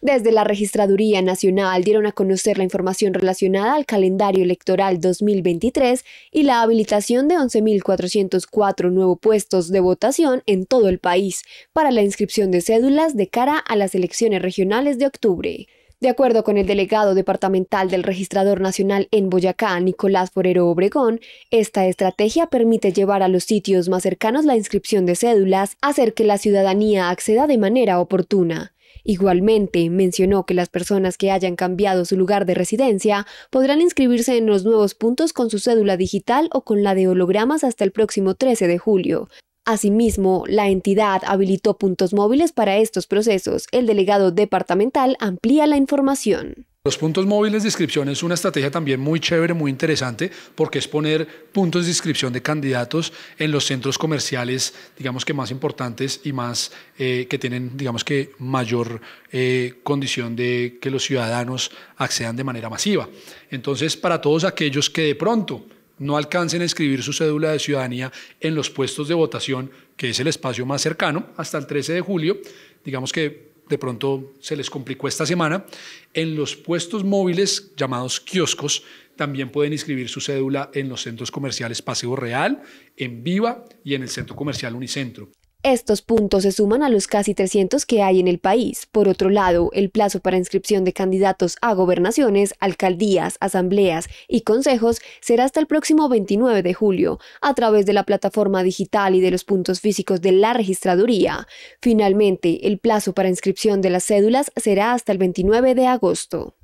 Desde la Registraduría Nacional dieron a conocer la información relacionada al calendario electoral 2023 y la habilitación de 11.404 nuevos puestos de votación en todo el país para la inscripción de cédulas de cara a las elecciones regionales de octubre. De acuerdo con el delegado departamental del Registrador Nacional en Boyacá, Nicolás Forero Obregón, esta estrategia permite llevar a los sitios más cercanos la inscripción de cédulas, hacer que la ciudadanía acceda de manera oportuna. Igualmente, mencionó que las personas que hayan cambiado su lugar de residencia podrán inscribirse en los nuevos puntos con su cédula digital o con la de hologramas hasta el próximo 13 de julio. Asimismo, la entidad habilitó puntos móviles para estos procesos. El delegado departamental amplía la información. Los puntos móviles de inscripción es una estrategia también muy chévere, muy interesante, porque es poner puntos de inscripción de candidatos en los centros comerciales, digamos que más importantes y más eh, que tienen, digamos que mayor eh, condición de que los ciudadanos accedan de manera masiva. Entonces, para todos aquellos que de pronto no alcancen a escribir su cédula de ciudadanía en los puestos de votación, que es el espacio más cercano, hasta el 13 de julio, digamos que de pronto se les complicó esta semana, en los puestos móviles llamados kioscos también pueden inscribir su cédula en los centros comerciales Paseo Real, en Viva y en el Centro Comercial Unicentro. Estos puntos se suman a los casi 300 que hay en el país. Por otro lado, el plazo para inscripción de candidatos a gobernaciones, alcaldías, asambleas y consejos será hasta el próximo 29 de julio, a través de la plataforma digital y de los puntos físicos de la registraduría. Finalmente, el plazo para inscripción de las cédulas será hasta el 29 de agosto.